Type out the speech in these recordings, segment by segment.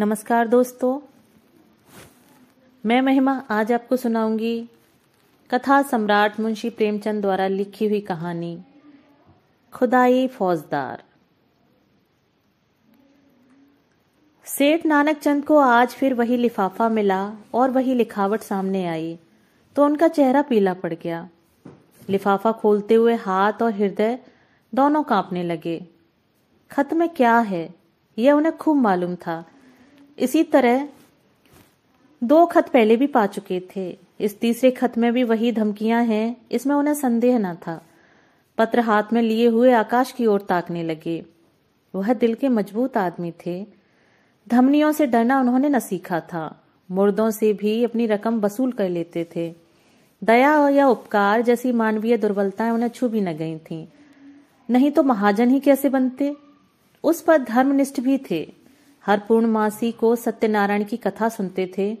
नमस्कार दोस्तों मैं महिमा आज आपको सुनाऊंगी कथा सम्राट मुंशी प्रेमचंद द्वारा लिखी हुई कहानी खुदाई फौजदार सेठ नानक चंद को आज फिर वही लिफाफा मिला और वही लिखावट सामने आई तो उनका चेहरा पीला पड़ गया लिफाफा खोलते हुए हाथ और हृदय दोनों कांपने लगे खत में क्या है यह उन्हें खूब मालूम था इसी तरह दो खत पहले भी पा चुके थे इस तीसरे खत में भी वही धमकियां हैं इसमें उन्हें संदेह न था पत्र हाथ में लिए हुए आकाश की ओर ताकने लगे वह दिल के मजबूत आदमी थे धमनियों से डरना उन्होंने न सीखा था मुर्दों से भी अपनी रकम वसूल कर लेते थे दया या उपकार जैसी मानवीय दुर्बलताएं उन्हें छू भी न गई थीं नहीं तो महाजन ही कैसे बनते उस पर धर्मनिष्ठ भी थे हर पूर्णमासी को सत्यनारायण की कथा सुनते थे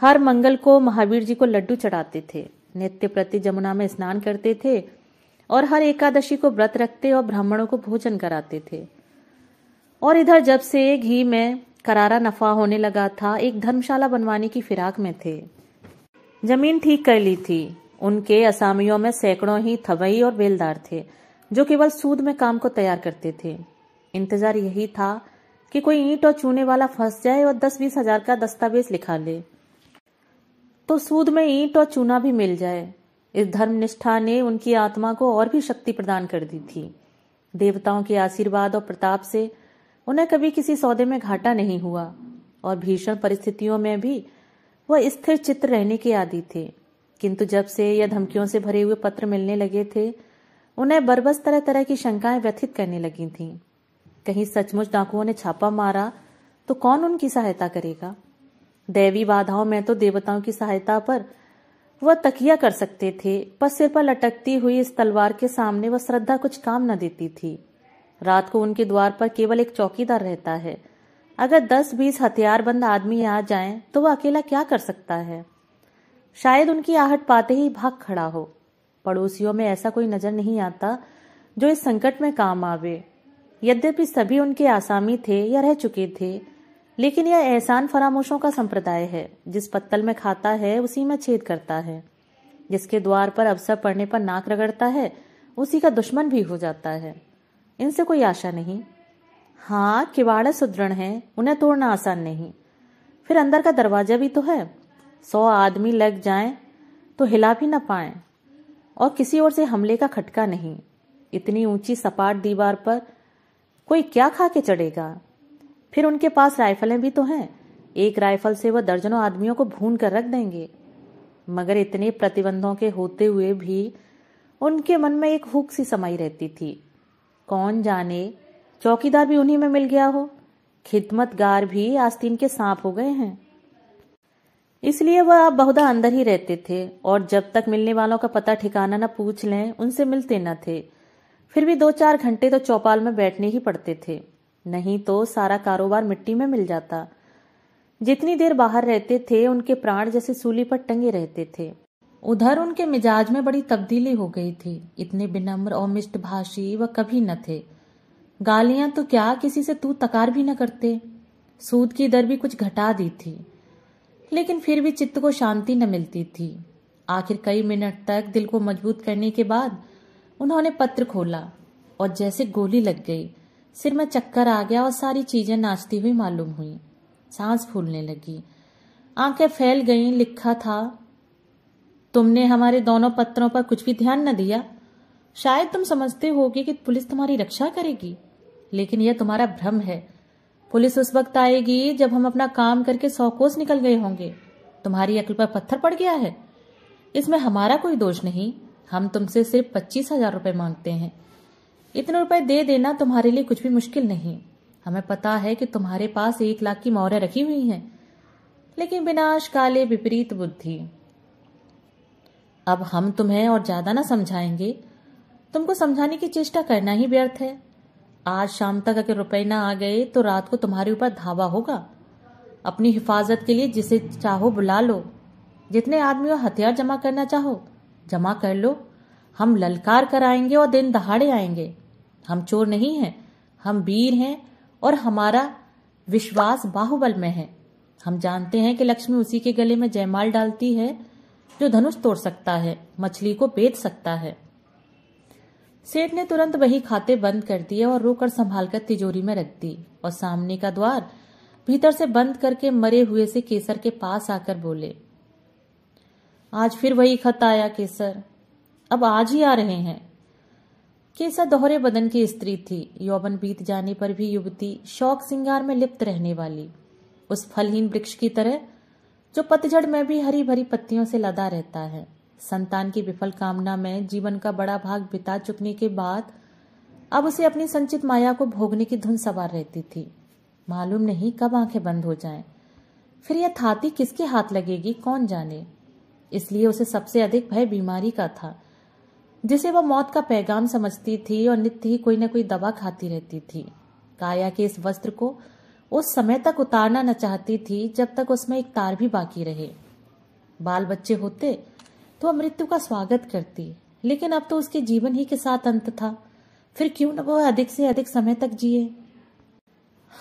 हर मंगल को महावीर जी को लड्डू चढ़ाते थे नित्य प्रति जमुना में स्नान करते थे और हर एकादशी को व्रत रखते और ब्राह्मणों को भोजन कराते थे और इधर जब से घी में करारा नफा होने लगा था एक धर्मशाला बनवाने की फिराक में थे जमीन ठीक कर ली थी उनके असामियों में सैकड़ों ही थवई और बेलदार थे जो केवल सूद में काम को तैयार करते थे इंतजार यही था कि कोई ईंट और चूने वाला फंस जाए और दस बीस हजार का दस्तावेज लिखा ले तो सूद में ईंट और चूना भी मिल जाए इस धर्म निष्ठा ने उनकी आत्मा को और भी शक्ति प्रदान कर दी थी देवताओं के आशीर्वाद और प्रताप से उन्हें कभी किसी सौदे में घाटा नहीं हुआ और भीषण परिस्थितियों में भी वह स्थिर चित्र रहने के आदि थे किंतु जब से यह धमकियों से भरे हुए पत्र मिलने लगे थे उन्हें बरबस तरह तरह की शंकाएं व्यथित करने लगी थीं। कहीं सचमुच डाकुओं ने छापा मारा तो कौन उनकी सहायता करेगा दैवी बाधाओं में तो देवताओं की सहायता पर वह तकिया कर सकते थे पर सिर पर लटकती हुई इस तलवार के सामने वह श्रद्धा कुछ काम न देती थी रात को उनके द्वार पर केवल एक चौकीदार रहता है अगर दस बीस हथियारबंद आदमी आ जाएं तो वह अकेला क्या कर सकता है शायद उनकी आहट पाते ही भाग खड़ा हो पड़ोसियों में ऐसा कोई नजर नहीं आता जो इस संकट में काम आवे यद्यपि सभी उनके आसामी थे या रह चुके थे लेकिन यह एहसान फरामोशों का संप्रदाय है जिस पत्तल में खाता है उसी में छेद करता है जिसके द्वार पर अवसर पड़ने पर नाक रगड़ता है उसी का दुश्मन भी हो जाता है इनसे कोई आशा नहीं हाँ किवाड़े सुदृढ़ हैं उन्हें तोड़ना आसान नहीं फिर अंदर का दरवाजा भी तो है सौ आदमी लग जाए तो हिला भी ना पाए और किसी और से हमले का खटका नहीं इतनी ऊंची सपाट दीवार पर कोई क्या खा के चढ़ेगा फिर उनके पास राइफलें भी तो हैं एक राइफल से वह दर्जनों आदमियों को भून कर रख देंगे मगर इतने प्रतिबंधों के होते हुए भी उनके मन में एक हुक सी समाई रहती थी कौन जाने चौकीदार भी उन्हीं में मिल गया हो खिदमतगार भी आस्तीन के सांप हो गए हैं इसलिए वह आप बहुधा अंदर ही रहते थे और जब तक मिलने वालों का पता ठिकाना न पूछ लें उनसे मिलते न थे फिर भी दो चार घंटे तो चौपाल में बैठने ही पड़ते थे नहीं तो सारा कारोबार मिट्टी में मिल जाता जितनी देर बाहर रहते थे उनके प्राण जैसे सूली पर टंगे रहते थे उधर उनके मिजाज में बड़ी तब्दीली हो गई थी इतने विनम्र और मिष्ट भाषी वह कभी न थे गालियां तो क्या किसी से तू तकार भी न करते सूद की दर भी कुछ घटा दी थी लेकिन फिर भी चित्त को शांति न मिलती थी आखिर कई मिनट तक दिल को मजबूत करने के बाद उन्होंने पत्र खोला और जैसे गोली लग गई सिर में चक्कर आ गया और सारी चीजें नाचती हुई मालूम हुई सांस फूलने लगी आंखें फैल गईं लिखा था तुमने हमारे दोनों पत्रों पर कुछ भी ध्यान न दिया शायद तुम समझते होगे कि पुलिस तुम्हारी रक्षा करेगी लेकिन यह तुम्हारा भ्रम है पुलिस उस वक्त आएगी जब हम अपना काम करके सौ कोस निकल गए होंगे तुम्हारी अकल पर पत्थर पड़ गया है इसमें हमारा कोई दोष नहीं हम तुमसे सिर्फ पच्चीस हजार रुपए मांगते हैं इतने रुपए दे देना तुम्हारे लिए कुछ भी मुश्किल नहीं हमें पता है कि तुम्हारे पास एक लाख की मौर्य रखी हुई हैं लेकिन विनाश काले विपरीत बुद्धि अब हम तुम्हें और ज्यादा ना समझाएंगे तुमको समझाने की चेष्टा करना ही व्यर्थ है आज शाम तक अगर रुपये ना आ गए तो रात को तुम्हारे ऊपर धावा होगा अपनी हिफाजत के लिए जिसे चाहो बुला लो जितने आदमी और हथियार जमा करना चाहो जमा कर लो हम ललकार कर आएंगे और दिन दहाड़े आएंगे हम चोर नहीं हैं हम वीर हैं और हमारा विश्वास बाहुबल में है हम जानते हैं कि लक्ष्मी उसी के गले में जयमाल डालती है जो धनुष तोड़ सकता है मछली को बेच सकता है सेठ ने तुरंत वही खाते बंद कर दिए और रोकर संभाल कर तिजोरी में रख दी और सामने का द्वार भीतर से बंद करके मरे हुए से केसर के पास आकर बोले आज फिर वही खत आया केसर अब आज ही आ रहे हैं केसर दोहरे बदन की स्त्री थी यौवन बीत जाने पर भी युवती शौक सिंगार में लिप्त रहने वाली उस फलहीन वृक्ष की तरह जो पतझड़ में भी हरी भरी पत्तियों से लदा रहता है संतान की विफल कामना में जीवन का बड़ा भाग बिता चुकने के बाद अब उसे अपनी संचित माया को भोगने की धुन सवार रहती थी मालूम नहीं कब आंखें बंद हो जाएं। फिर यह थाती किसके हाथ लगेगी कौन जाने इसलिए उसे सबसे अधिक भय बीमारी का था जिसे वह मौत का पैगाम समझती थी और नित्य ही कोई ना कोई दवा खाती रहती थी काया के इस वस्त्र को उस समय तक उतारना न चाहती थी जब तक उसमें एक तार भी बाकी रहे बाल बच्चे होते तो वह मृत्यु का स्वागत करती लेकिन अब तो उसके जीवन ही के साथ अंत था फिर क्यों न वह अधिक से अधिक समय तक जिए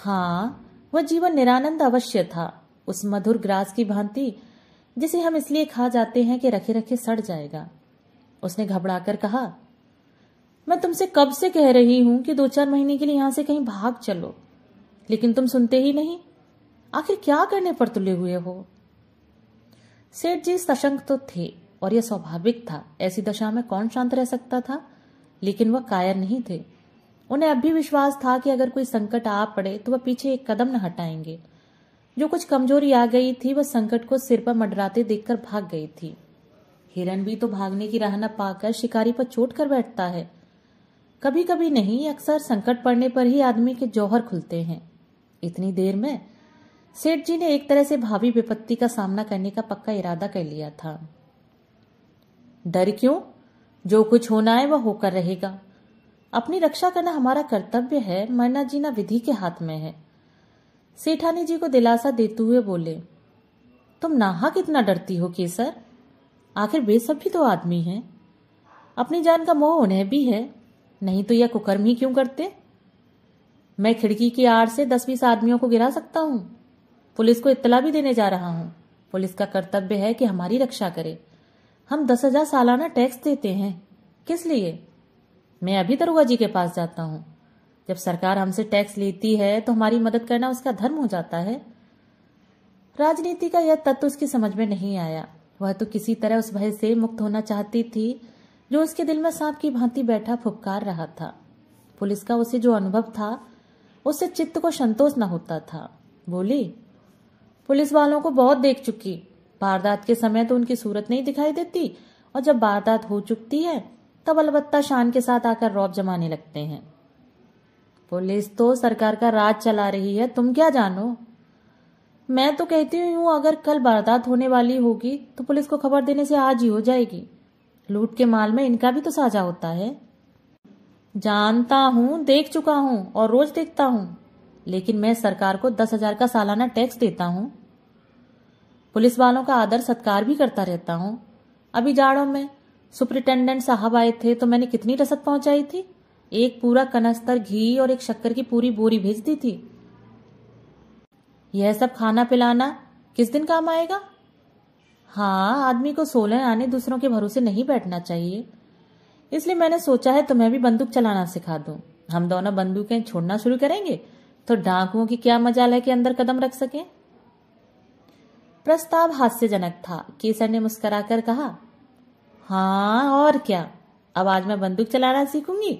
हाँ वह जीवन निरानंद अवश्य था उस मधुर ग्रास की भांति जिसे हम इसलिए खा जाते हैं कि रखे रखे सड़ जाएगा उसने घबराकर कहा मैं तुमसे कब से कह रही हूं कि दो चार महीने के लिए यहां से कहीं भाग चलो लेकिन तुम सुनते ही नहीं आखिर क्या करने पर तुले हुए हो सेठ जी सशंक तो थे और यह स्वाभाविक था ऐसी दशा में कौन शांत रह सकता था लेकिन वह कायर नहीं थे उन्हें अब भी विश्वास था कि अगर कोई संकट आ पड़े तो वह पीछे एक कदम न हटाएंगे जो कुछ कमजोरी आ गई थी वह संकट को सिर पर मंडराते देखकर भाग गई थी हिरन भी तो भागने की राह न पाकर शिकारी पर चोट कर बैठता है कभी कभी नहीं अक्सर संकट पड़ने पर ही आदमी के जौहर खुलते हैं इतनी देर में सेठ जी ने एक तरह से भावी विपत्ति का सामना करने का पक्का इरादा कर लिया था डर क्यों जो कुछ होना है वह होकर रहेगा अपनी रक्षा करना हमारा कर्तव्य है मरना जीना विधि के हाथ में है सेठानी जी को दिलासा देते हुए बोले तुम नाहक इतना डरती हो केसर आखिर बेसब भी तो आदमी हैं अपनी जान का मोह उन्हें भी है नहीं तो यह कुकर्म ही क्यों करते मैं खिड़की की आड़ से दस बीस आदमियों को गिरा सकता हूं पुलिस को इतला भी देने जा रहा हूं पुलिस का कर्तव्य है कि हमारी रक्षा करे हम दस हजार सालाना टैक्स देते हैं किस लिए मैं अभी दरोगा जी के पास जाता हूं जब सरकार हमसे टैक्स लेती है तो हमारी मदद करना उसका धर्म हो जाता है राजनीति का यह तत्व उसकी समझ में नहीं आया वह तो किसी तरह उस भय से मुक्त होना चाहती थी जो उसके दिल में सांप की भांति बैठा फुपकार रहा था पुलिस का उसे जो अनुभव था उससे चित्त को संतोष न होता था बोली पुलिस वालों को बहुत देख चुकी वारदात के समय तो उनकी सूरत नहीं दिखाई देती और जब वारदात हो चुकती है तब अलबत्ता शान के साथ आकर रौब जमाने लगते हैं पुलिस तो सरकार का राज चला रही है तुम क्या जानो मैं तो कहती हूँ अगर कल वारदात होने वाली होगी तो पुलिस को खबर देने से आज ही हो जाएगी लूट के माल में इनका भी तो साझा होता है जानता हूँ देख चुका हूँ और रोज देखता हूँ लेकिन मैं सरकार को दस हजार का सालाना टैक्स देता हूँ पुलिस वालों का आदर सत्कार भी करता रहता हूँ अभी जाड़ों में सुप्रिंटेंडेंट साहब आए थे तो मैंने कितनी रसद पहुंचाई थी एक पूरा कनस्तर घी और एक शक्कर की पूरी बोरी भेज दी थी यह सब खाना पिलाना किस दिन काम आएगा हाँ आदमी को सोलह आने दूसरों के भरोसे नहीं बैठना चाहिए इसलिए मैंने सोचा है तुम्हें भी बंदूक चलाना सिखा दू हम दोनों बंदूकें छोड़ना शुरू करेंगे तो डाकुओं की क्या मजाल है कि अंदर कदम रख सके प्रस्ताव हास्यजनक था केसर ने मुस्कुराकर कहा हाँ और क्या अब आज मैं बंदूक चलाना सीखूंगी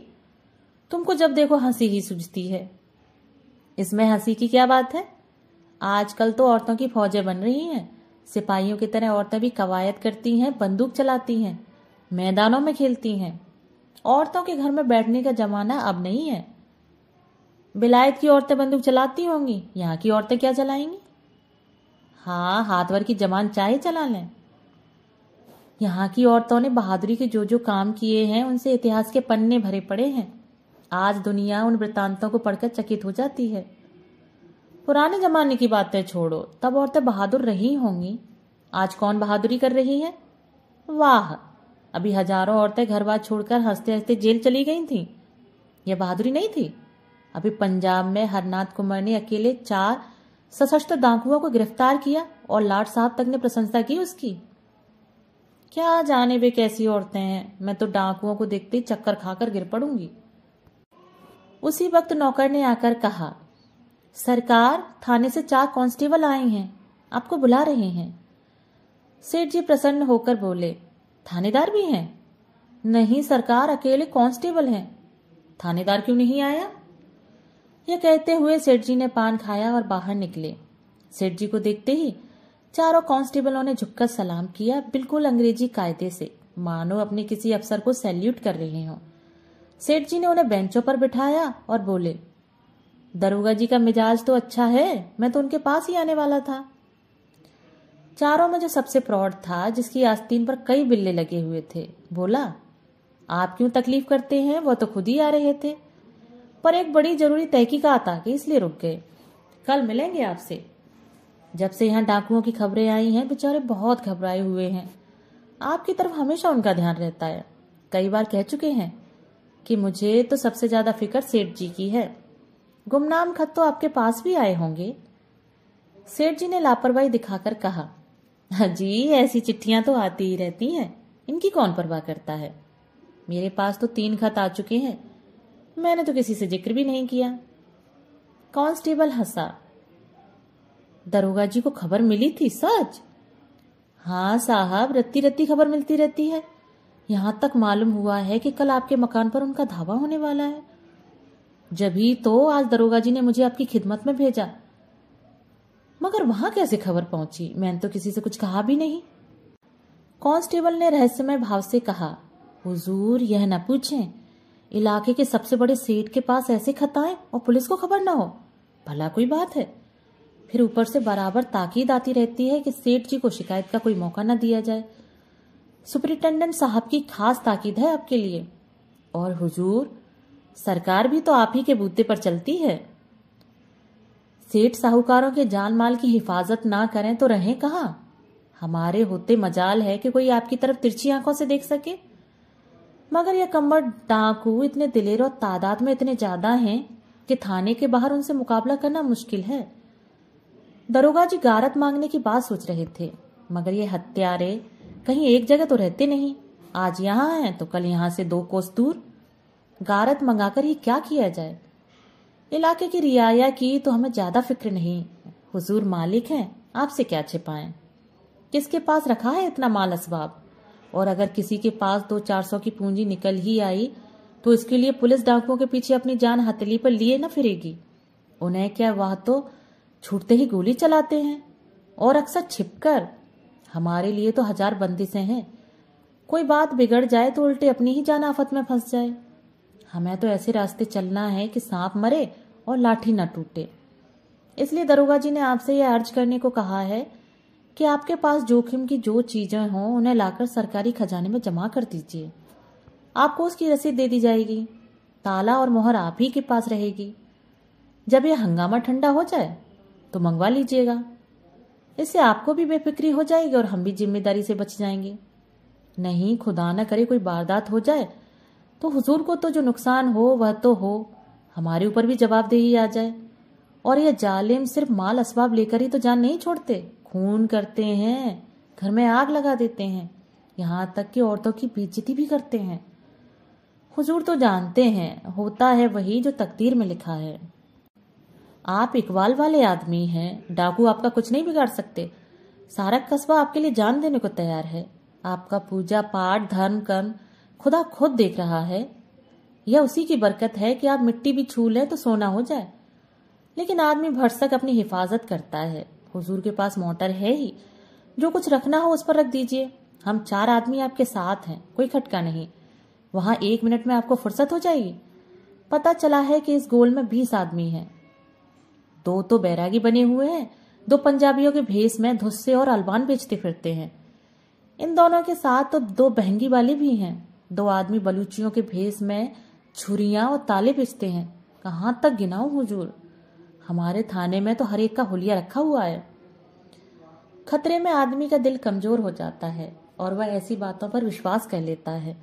तुमको जब देखो हंसी ही सूझती है इसमें हंसी की क्या बात है आजकल तो औरतों की फौजें बन रही हैं सिपाहियों की तरह औरतें भी कवायद करती हैं बंदूक चलाती हैं मैदानों में खेलती हैं औरतों के घर में बैठने का जमाना अब नहीं है बिलायत की औरतें बंदूक चलाती होंगी यहाँ की औरतें क्या चलाएंगी हाँ हाथ भर की जमान चाहे चला लें यहाँ की औरतों ने बहादुरी के जो जो काम किए हैं उनसे इतिहास के पन्ने भरे पड़े हैं आज दुनिया उन वृतांतों को पढ़कर चकित हो जाती है पुराने जमाने की बातें छोड़ो तब औरतें बहादुर रही होंगी आज कौन बहादुरी कर रही है वाह अभी हजारों औरतें घर बार छोड़कर हंसते हंसते जेल चली गई थीं यह बहादुरी नहीं थी अभी पंजाब में हरनाथ कुमार ने अकेले चार सशस्त्र डाकुओं को गिरफ्तार किया और लाट साहब तक ने प्रशंसा की उसकी क्या जाने वे कैसी औरतें हैं मैं तो डाकुओं को देखते ही चक्कर खाकर गिर पड़ूंगी उसी वक्त नौकर ने आकर कहा सरकार थाने से चार कांस्टेबल आए हैं आपको बुला रहे हैं सेठ जी प्रसन्न होकर बोले थानेदार भी हैं नहीं सरकार अकेले कांस्टेबल हैं थानेदार क्यों नहीं आया यह कहते हुए सेठ जी ने पान खाया और बाहर निकले सेठ जी को देखते ही चारों कांस्टेबलों ने झुककर सलाम किया बिल्कुल अंग्रेजी कायदे से मानो अपने किसी अफसर को सैल्यूट कर रहे हों सेठ जी ने उन्हें बेंचों पर बिठाया और बोले दरोगा जी का मिजाज तो अच्छा है मैं तो उनके पास ही आने वाला था चारों में जो सबसे प्रौड था जिसकी आस्तीन पर कई बिल्ले लगे हुए थे बोला आप क्यों तकलीफ करते हैं वह तो खुद ही आ रहे थे पर एक बड़ी जरूरी तहकीकात आ गई इसलिए रुक गए कल मिलेंगे आपसे जब से यहाँ डाकुओं की खबरें आई हैं बेचारे बहुत घबराए हुए हैं आपकी तरफ हमेशा उनका ध्यान रहता है कई बार कह चुके हैं कि मुझे तो सबसे ज्यादा फिक्र सेठ जी की है गुमनाम खत तो आपके पास भी आए होंगे सेठ जी ने लापरवाही दिखाकर कहा जी ऐसी चिट्ठियां तो आती ही रहती हैं इनकी कौन परवाह करता है मेरे पास तो तीन खत आ चुके हैं मैंने तो किसी से जिक्र भी नहीं किया कांस्टेबल हंसा दरोगा जी को खबर मिली थी सच हाँ साहब रत्ती रत्ती खबर मिलती रहती है यहाँ तक मालूम हुआ है कि कल आपके मकान पर उनका धावा होने वाला है जभी तो आज दरोगा जी ने मुझे आपकी खिदमत में भेजा मगर वहां कैसे खबर पहुंची मैंने तो किसी से कुछ कहा भी नहीं कांस्टेबल ने रहस्यमय भाव से कहा हुजूर यह न पूछें इलाके के सबसे बड़े सेठ के पास ऐसे खताए और पुलिस को खबर ना हो भला कोई बात है फिर ऊपर से बराबर ताकीद आती रहती है कि सेठ जी को शिकायत का कोई मौका ना दिया जाए सुपरिटेंडेंट साहब की खास ताकीद है आपके लिए और हुजूर सरकार भी तो आप ही के बूते पर चलती है सेठ साहूकारों के जान माल की हिफाजत ना करें तो रहें कहा हमारे होते मजाल है कि कोई आपकी तरफ तिरछी आंखों से देख सके मगर यह कम्बर डाकू इतने दिलेर और तादाद में इतने ज्यादा हैं कि थाने के बाहर उनसे मुकाबला करना मुश्किल है दरोगा जी गारत मांगने की बात सोच रहे थे मगर ये हत्यारे कहीं एक जगह तो रहते नहीं आज यहाँ है तो कल यहाँ से दो कोस दूर गारत मंगाकर ही क्या किया जाए इलाके की रियाया की तो हमें ज्यादा फिक्र नहीं हुजूर मालिक हैं आपसे क्या छिपाए किसके पास रखा है इतना माल असबाब और अगर किसी के पास दो चार सौ की पूंजी निकल ही आई तो इसके लिए पुलिस डाकुओं के पीछे अपनी जान हथेली पर लिए न फिरेगी उन्हें क्या वह तो छूटते ही गोली चलाते हैं और अक्सर छिपकर हमारे लिए तो हजार बंदिशें हैं कोई बात बिगड़ जाए तो उल्टे अपनी ही जान आफत में फंस जाए हमें तो ऐसे रास्ते चलना है कि सांप मरे और लाठी न टूटे इसलिए दरोगा जी ने आपसे यह अर्ज करने को कहा है कि आपके पास जोखिम की जो चीजें हों उन्हें लाकर सरकारी खजाने में जमा कर दीजिए आपको उसकी रसीद दे दी जाएगी ताला और मोहर आप ही के पास रहेगी जब यह हंगामा ठंडा हो जाए तो मंगवा लीजिएगा इससे आपको भी बेफिक्री हो जाएगी और हम भी जिम्मेदारी से बच जाएंगे नहीं खुदा ना करे कोई वारदात हो जाए तो हुजूर को तो जो नुकसान हो वह तो हो हमारे ऊपर भी जवाबदेही आ जाए और यह जालिम सिर्फ माल असबाब लेकर ही तो जान नहीं छोड़ते खून करते हैं घर में आग लगा देते हैं यहाँ तक कि औरतों की बेजती भी करते हैं हुजूर तो जानते हैं होता है वही जो तकदीर में लिखा है आप इकबाल वाले आदमी हैं डाकू आपका कुछ नहीं बिगाड़ सकते सारा कस्बा आपके लिए जान देने को तैयार है आपका पूजा पाठ धर्म कर्म खुदा खुद देख रहा है यह उसी की बरकत है कि आप मिट्टी भी छू लें तो सोना हो जाए लेकिन आदमी भरसक अपनी हिफाजत करता है हुजूर के पास मोटर है ही जो कुछ रखना हो उस पर रख दीजिए हम चार आदमी आपके साथ हैं कोई खटका नहीं वहां एक मिनट में आपको फुर्सत हो जाएगी पता चला है कि इस गोल में बीस आदमी हैं दो तो बैरागी बने हुए हैं दो पंजाबियों के भेस में धुस्से और अलवान बेचते फिरते हैं इन दोनों के साथ तो दो बहंगी वाले भी हैं दो आदमी बलूचियों के भेस में छुरिया और ताले बेचते हैं कहाँ तक गिनाऊ हुजूर हमारे थाने में तो हर एक का होलिया रखा हुआ है खतरे में आदमी का दिल कमजोर हो जाता है और वह ऐसी बातों पर विश्वास कर लेता है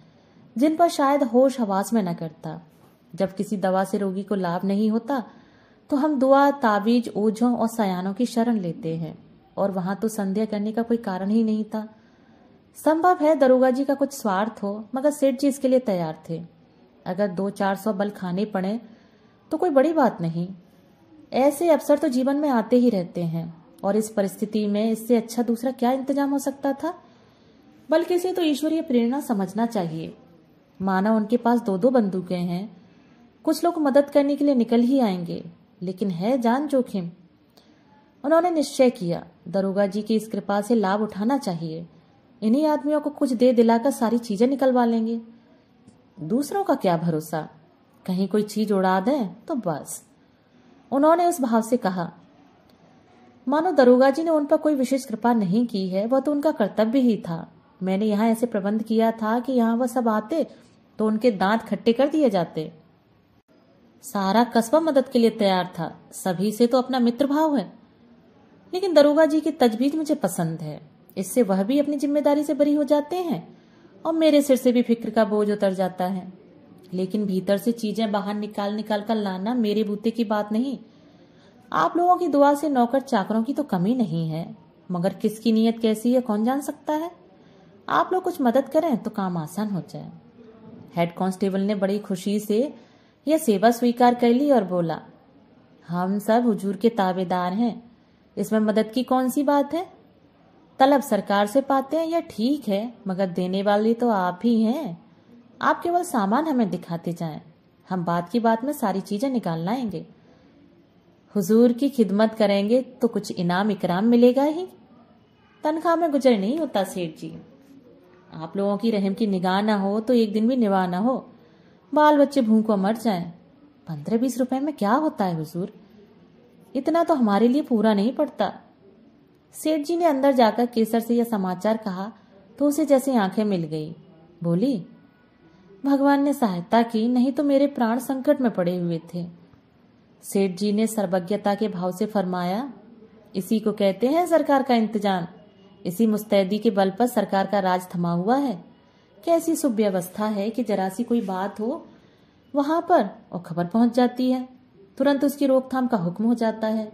जिन पर शायद होश हवास में न करता जब किसी दवा से रोगी को लाभ नहीं होता तो हम दुआ ताबीज ओझों और सयानों की शरण लेते हैं और वहां तो संध्या करने का कोई कारण ही नहीं था संभव है दरोगा जी का कुछ स्वार्थ हो मगर सेठ जी इसके लिए तैयार थे अगर दो चार सौ बल खाने पड़े तो कोई बड़ी बात नहीं ऐसे अवसर तो जीवन में आते ही रहते हैं और इस परिस्थिति में इससे अच्छा दूसरा क्या इंतजाम हो सकता था बल्कि इसे तो ईश्वरीय प्रेरणा समझना चाहिए माना उनके पास दो दो बंदूकें हैं कुछ लोग मदद करने के लिए निकल ही आएंगे लेकिन है जान जोखिम उन्होंने निश्चय किया दरोगा जी की इस कृपा से लाभ उठाना चाहिए इन्हीं आदमियों को कुछ दे दिलाकर सारी चीजें निकलवा लेंगे दूसरों का क्या भरोसा कहीं कोई चीज उड़ा दे तो बस उन्होंने उस भाव से कहा मानो दरोगा जी ने उन पर कोई विशेष कृपा नहीं की है वह तो उनका कर्तव्य ही था मैंने यहां ऐसे प्रबंध किया था कि यहाँ वह सब आते तो उनके दांत खट्टे कर दिए जाते सारा कस्बा मदद के लिए तैयार था सभी से तो अपना मित्र भाव है लेकिन दरोगा जी की तजवीज मुझे पसंद है इससे वह भी अपनी जिम्मेदारी से बरी हो जाते हैं और मेरे सिर से भी फिक्र का बोझ उतर जाता है लेकिन भीतर से चीजें बाहर निकाल निकाल कर लाना मेरे बूते की बात नहीं आप लोगों की दुआ से नौकर चाकरों की तो कमी नहीं है मगर किसकी नीयत कैसी है कौन जान सकता है आप लोग कुछ मदद करें तो काम आसान हो जाए हेड कांस्टेबल ने बड़ी खुशी से यह सेवा स्वीकार कर ली और बोला हम सब हुजूर के ताबेदार हैं इसमें मदद की कौन सी बात है तलब सरकार से पाते हैं यह ठीक है मगर देने वाले तो आप ही हैं आप केवल सामान हमें दिखाते जाएं हम बात की बात में सारी चीजें निकाल लाएंगे हुजूर की खिदमत करेंगे तो कुछ इनाम इकराम मिलेगा ही तनख्वाह में गुजर नहीं होता सेठ जी आप लोगों की रहम की निगाह ना हो तो एक दिन भी निवाह ना हो बाल बच्चे भूखों मर जाएं। पंद्रह बीस रुपए में क्या होता है हुजूर इतना तो हमारे लिए पूरा नहीं पड़ता सेठ जी ने अंदर जाकर केसर से यह समाचार कहा तो उसे जैसे आंखें मिल गई बोली भगवान ने सहायता की नहीं तो मेरे प्राण संकट में पड़े हुए थे सेठ जी ने सर्वज्ञता के भाव से फरमाया इसी को कहते हैं सरकार का इंतजाम इसी मुस्तैदी के बल पर सरकार का राज थमा हुआ है कैसी सुव्यवस्था है कि जरा सी कोई बात हो वहां पर और खबर पहुंच जाती है तुरंत उसकी रोकथाम का हुक्म हो जाता है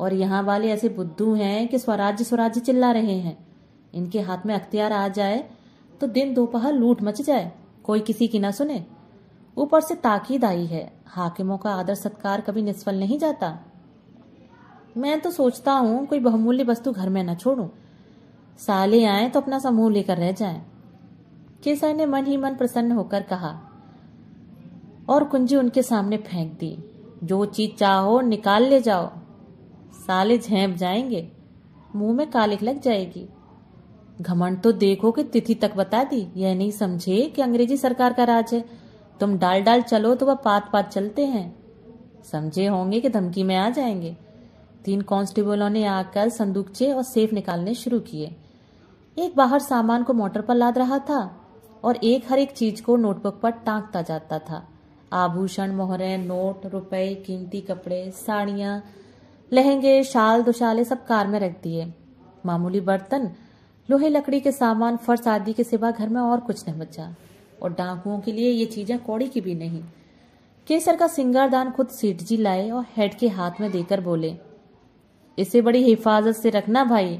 और यहाँ वाले ऐसे बुद्धू हैं कि स्वराज्य स्वराज्य चिल्ला रहे हैं इनके हाथ में अख्तियार आ जाए तो दिन दोपहर लूट मच जाए कोई किसी की ना सुने ऊपर से ताकीद आई है हाकिमों का आदर सत्कार कभी निष्फल नहीं जाता मैं तो सोचता हूँ कोई बहुमूल्य वस्तु घर में न छोड़ू साले आए तो अपना समूह लेकर रह जाए केसा ने मन ही मन प्रसन्न होकर कहा और कुंजी उनके सामने फेंक दी जो चीज चाहो निकाल ले जाओ साले झेप जाएंगे मुंह में कालिक लग जाएगी घमंड तो देखो कि तिथि तक बता दी यह नहीं समझे कि अंग्रेजी सरकार का राज है तुम डाल डाल चलो तो वह पात पात चलते हैं समझे होंगे कि धमकी में आ जाएंगे तीन कांस्टेबलों ने आकर संदूकचे और सेफ निकालने शुरू किए एक बाहर सामान को मोटर पर लाद रहा था और एक हर एक चीज को नोटबुक पर टांकता जाता था आभूषण मोहरे नोट रुपए कीमती कपड़े साड़ियां लहंगे शाल दुशाले सब कार में रख दिए मामूली बर्तन लोहे लकड़ी के सामान फर्श आदि के सिवा घर में और कुछ नहीं बचा और डाकुओं के लिए ये चीजें कौड़ी की भी नहीं केसर का सिंगारदान खुद सीट जी लाए और हेड के हाथ में देकर बोले इसे बड़ी हिफाजत से रखना भाई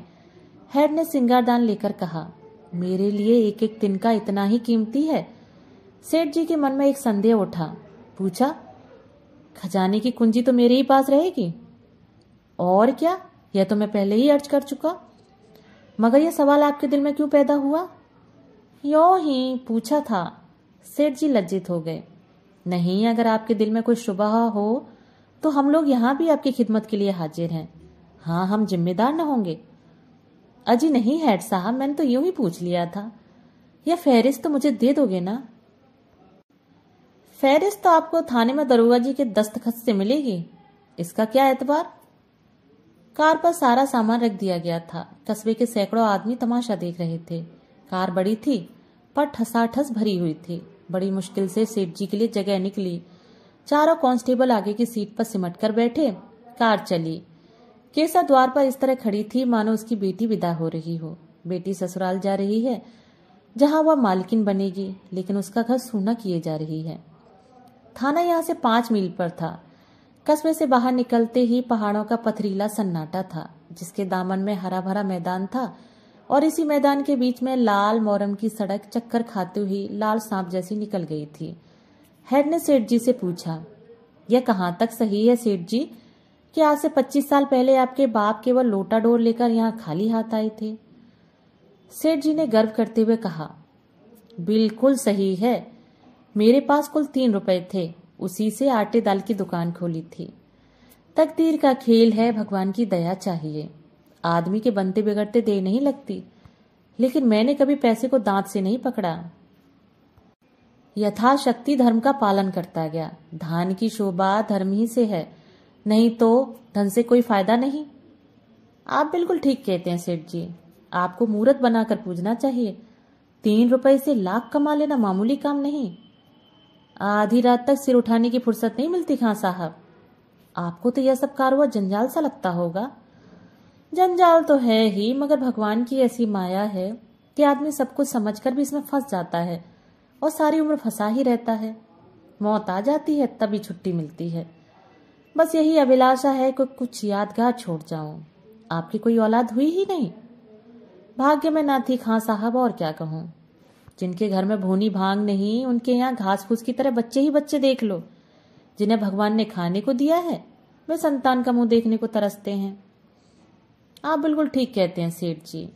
हेड ने सिंगारदान लेकर कहा मेरे लिए एक एक दिन का इतना ही कीमती है सेठ जी के मन में एक संदेह उठा पूछा खजाने की कुंजी तो मेरे ही पास रहेगी और क्या यह तो मैं पहले ही अर्ज कर चुका मगर यह सवाल आपके दिल में क्यों पैदा हुआ यो ही पूछा था सेठ जी लज्जित हो गए नहीं अगर आपके दिल में कोई शुबह हो तो हम लोग यहाँ भी आपकी खिदमत के लिए हाजिर हैं हाँ हम जिम्मेदार न होंगे अजी नहीं हैड साहब मैंने तो यूं ही पूछ लिया था यह फहरिस्त तो मुझे दे दोगे ना फहरिस्त तो आपको थाने में दरोगा जी के दस्तखत से मिलेगी इसका क्या एतबार कार पर सारा सामान रख दिया गया था कस्बे के सैकड़ों आदमी तमाशा देख रहे थे कार बड़ी थी पर ठसाठस भरी हुई थी बड़ी मुश्किल से सेठ जी के लिए जगह निकली चारों कांस्टेबल आगे की सीट पर सिमट कर बैठे कार चली केसा द्वार पर इस तरह खड़ी थी मानो उसकी बेटी विदा हो रही हो बेटी ससुराल जा रही है जहां वह मालकिन बनेगी लेकिन उसका घर सूना किए जा रही है थाना यहां से पांच मील पर था कस्बे से बाहर निकलते ही पहाड़ों का पथरीला सन्नाटा था जिसके दामन में हरा भरा मैदान था और इसी मैदान के बीच में लाल मोरम की सड़क चक्कर खाते हुई लाल सांप जैसी निकल गई थी हेड ने सेठ जी से पूछा यह कहां तक सही है सेठ जी कि आज से पच्चीस साल पहले आपके बाप केवल लोटा डोर लेकर यहाँ खाली हाथ आए थे सेठ जी ने गर्व करते हुए कहा बिल्कुल सही है मेरे पास कुल तीन रुपए थे उसी से आटे दाल की दुकान खोली थी तकदीर का खेल है भगवान की दया चाहिए आदमी के बनते बिगड़ते देर नहीं लगती लेकिन मैंने कभी पैसे को दांत से नहीं पकड़ा यथाशक्ति धर्म का पालन करता गया धान की शोभा धर्म ही से है नहीं तो धन से कोई फायदा नहीं आप बिल्कुल ठीक कहते हैं सेठ जी आपको मूर्त बनाकर पूजना चाहिए तीन रुपए से लाख कमा लेना मामूली काम नहीं आधी रात तक सिर उठाने की फुर्सत नहीं मिलती खां साहब आपको तो यह सब कारोबार जंजाल सा लगता होगा जंजाल तो है ही मगर भगवान की ऐसी माया है कि आदमी सब कुछ समझ कर भी इसमें फंस जाता है और सारी उम्र फंसा ही रहता है मौत आ जाती है तभी छुट्टी मिलती है बस यही अभिलाषा है कि कुछ यादगार छोड़ जाऊं आपकी कोई औलाद हुई ही नहीं भाग्य में ना थी खां साहब और क्या कहूं जिनके घर में भूनी भांग नहीं उनके यहाँ घास फूस की तरह बच्चे ही बच्चे देख लो जिन्हें भगवान ने खाने को दिया है वे संतान का मुंह देखने को तरसते हैं आप बिल्कुल ठीक कहते हैं सेठ जी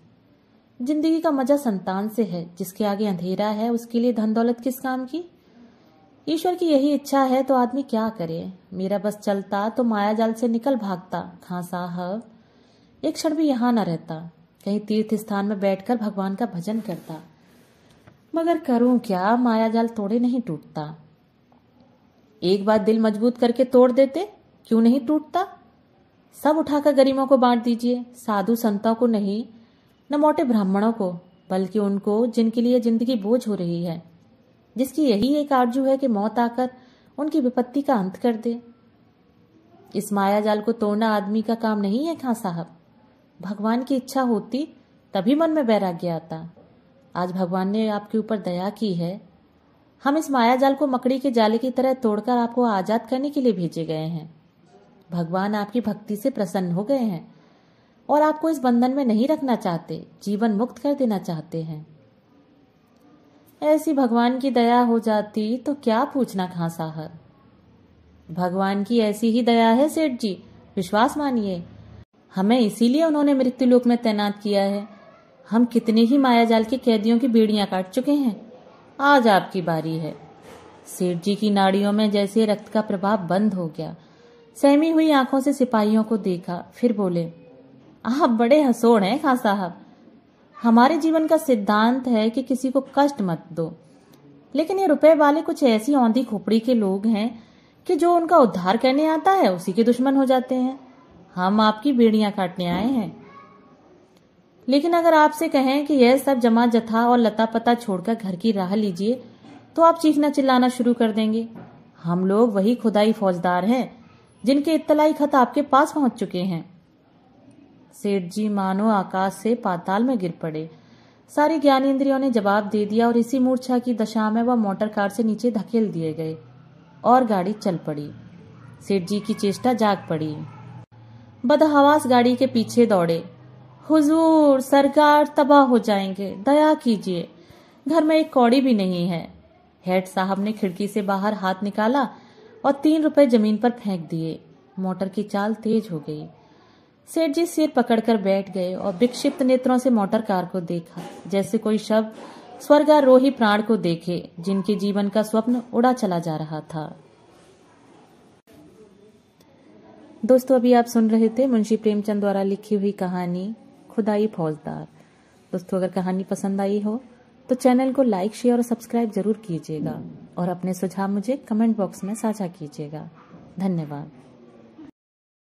जिंदगी का मजा संतान से है जिसके आगे अंधेरा है उसके लिए धन दौलत किस काम की ईश्वर की यही इच्छा है तो आदमी क्या करे मेरा बस चलता तो माया जाल से निकल भागता खां हाँ साहब एक क्षण भी यहाँ न रहता कहीं तीर्थ स्थान में बैठकर भगवान का भजन करता मगर करूं क्या माया जाल तोड़े नहीं टूटता एक बार दिल मजबूत करके तोड़ देते क्यों नहीं टूटता सब उठाकर गरीबों को बांट दीजिए साधु संतों को नहीं न मोटे ब्राह्मणों को बल्कि उनको जिनके लिए जिंदगी बोझ हो रही है जिसकी यही एक आरजू है कि मौत आकर उनकी विपत्ति का अंत कर दे इस माया जाल को तोड़ना आदमी का काम नहीं है खां साहब भगवान की इच्छा होती तभी मन में वैराग्य आता आज भगवान ने आपके ऊपर दया की है हम इस माया जाल को मकड़ी के जाले की तरह तोड़कर आपको आजाद करने के लिए भेजे गए हैं भगवान आपकी भक्ति से प्रसन्न हो गए हैं और आपको इस बंधन में नहीं रखना चाहते जीवन मुक्त कर देना चाहते हैं ऐसी भगवान की दया हो जाती तो क्या पूछना खां साहब भगवान की ऐसी ही दया है सेठ जी विश्वास मानिए हमें इसीलिए उन्होंने मृत्युलोक में तैनात किया है हम कितने ही मायाजाल के कैदियों की बीड़ियां काट चुके हैं आज आपकी बारी है सेठ जी की नाड़ियों में जैसे रक्त का प्रभाव बंद हो गया सहमी हुई आंखों से सिपाहियों को देखा फिर बोले आप बड़े हसोड़ हैं खां साहब हमारे जीवन का सिद्धांत है कि किसी को कष्ट मत दो लेकिन ये रुपए वाले कुछ ऐसी औंधी खोपड़ी के लोग हैं कि जो उनका उद्धार करने आता है उसी के दुश्मन हो जाते हैं हम आपकी बेड़ियां काटने आए हैं लेकिन अगर आपसे कहें कि यह सब जमा जथा और लता पता छोड़कर घर की राह लीजिए तो आप चीखना चिल्लाना शुरू कर देंगे हम लोग वही खुदाई फौजदार हैं जिनके इतलाई खत आपके पास पहुंच चुके हैं सेठ जी मानो आकाश से पाताल में गिर पड़े सारी ज्ञान इंद्रियों ने जवाब दे दिया और इसी मूर्छा की दशा में वह मोटर कार से नीचे धकेल दिए गए और गाड़ी चल पड़ी सेठ जी की चेष्टा जाग पड़ी बदहवास गाड़ी के पीछे दौड़े हुजूर सरकार तबाह हो जाएंगे दया कीजिए घर में एक कौड़ी भी नहीं है हेड साहब ने खिड़की से बाहर हाथ निकाला और तीन रुपए जमीन पर फेंक दिए मोटर की चाल तेज हो गई सेठ जी सिर पकड़कर बैठ गए और विक्षिप्त नेत्रों से मोटर कार को देखा जैसे कोई शव स्वर्गारोही प्राण को देखे जिनके जीवन का स्वप्न उड़ा चला जा रहा था दोस्तों अभी आप सुन रहे थे मुंशी प्रेमचंद द्वारा लिखी हुई कहानी खुदाई फौजदार दोस्तों अगर कहानी पसंद आई हो तो चैनल को लाइक शेयर और सब्सक्राइब जरूर कीजिएगा और अपने सुझाव मुझे कमेंट बॉक्स में साझा कीजिएगा धन्यवाद